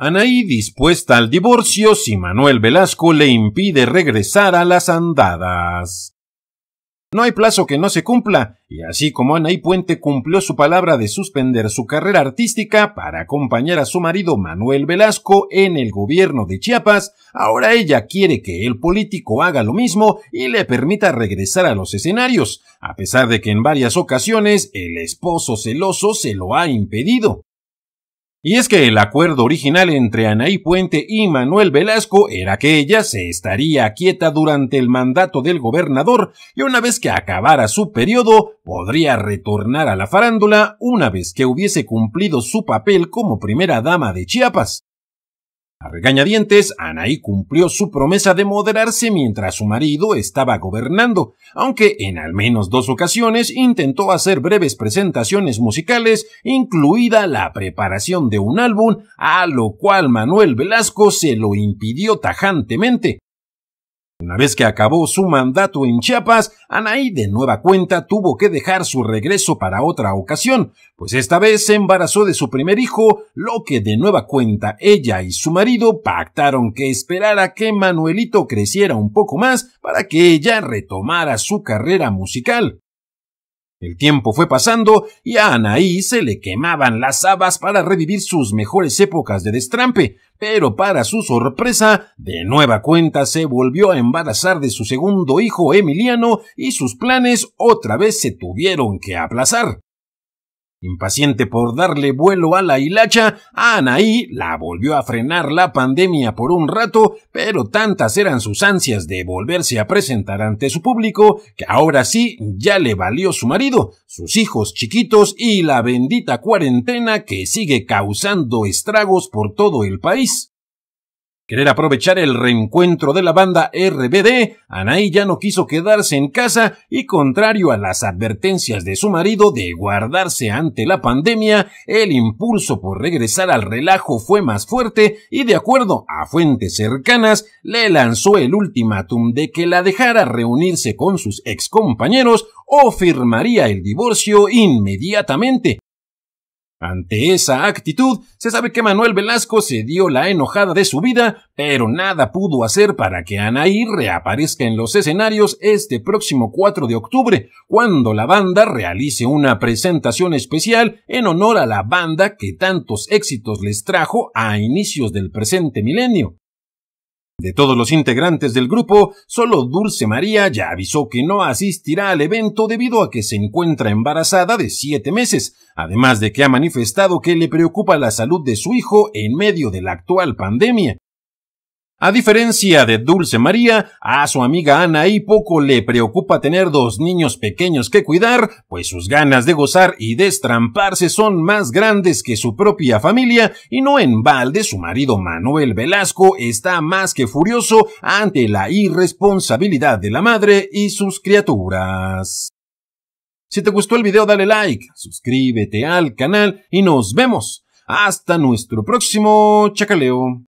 Anaí dispuesta al divorcio si Manuel Velasco le impide regresar a las andadas. No hay plazo que no se cumpla, y así como Anaí Puente cumplió su palabra de suspender su carrera artística para acompañar a su marido Manuel Velasco en el gobierno de Chiapas, ahora ella quiere que el político haga lo mismo y le permita regresar a los escenarios, a pesar de que en varias ocasiones el esposo celoso se lo ha impedido. Y es que el acuerdo original entre Anaí Puente y Manuel Velasco era que ella se estaría quieta durante el mandato del gobernador y una vez que acabara su periodo podría retornar a la farándula una vez que hubiese cumplido su papel como primera dama de Chiapas. A regañadientes, Anaí cumplió su promesa de moderarse mientras su marido estaba gobernando, aunque en al menos dos ocasiones intentó hacer breves presentaciones musicales, incluida la preparación de un álbum, a lo cual Manuel Velasco se lo impidió tajantemente, una vez que acabó su mandato en Chiapas, Anaí de nueva cuenta tuvo que dejar su regreso para otra ocasión, pues esta vez se embarazó de su primer hijo, lo que de nueva cuenta ella y su marido pactaron que esperara que Manuelito creciera un poco más para que ella retomara su carrera musical. El tiempo fue pasando y a Anaí se le quemaban las habas para revivir sus mejores épocas de destrampe, pero para su sorpresa, de nueva cuenta se volvió a embarazar de su segundo hijo Emiliano y sus planes otra vez se tuvieron que aplazar. Impaciente por darle vuelo a la hilacha, Anaí la volvió a frenar la pandemia por un rato, pero tantas eran sus ansias de volverse a presentar ante su público que ahora sí ya le valió su marido, sus hijos chiquitos y la bendita cuarentena que sigue causando estragos por todo el país querer aprovechar el reencuentro de la banda RBD, Anaí ya no quiso quedarse en casa y contrario a las advertencias de su marido de guardarse ante la pandemia, el impulso por regresar al relajo fue más fuerte y de acuerdo a fuentes cercanas le lanzó el ultimátum de que la dejara reunirse con sus excompañeros o firmaría el divorcio inmediatamente. Ante esa actitud, se sabe que Manuel Velasco se dio la enojada de su vida, pero nada pudo hacer para que Anaí reaparezca en los escenarios este próximo 4 de octubre, cuando la banda realice una presentación especial en honor a la banda que tantos éxitos les trajo a inicios del presente milenio. De todos los integrantes del grupo, solo Dulce María ya avisó que no asistirá al evento debido a que se encuentra embarazada de siete meses, además de que ha manifestado que le preocupa la salud de su hijo en medio de la actual pandemia. A diferencia de Dulce María, a su amiga Ana y poco le preocupa tener dos niños pequeños que cuidar, pues sus ganas de gozar y destramparse son más grandes que su propia familia, y no en balde su marido Manuel Velasco está más que furioso ante la irresponsabilidad de la madre y sus criaturas. Si te gustó el video dale like, suscríbete al canal y nos vemos. Hasta nuestro próximo chacaleo.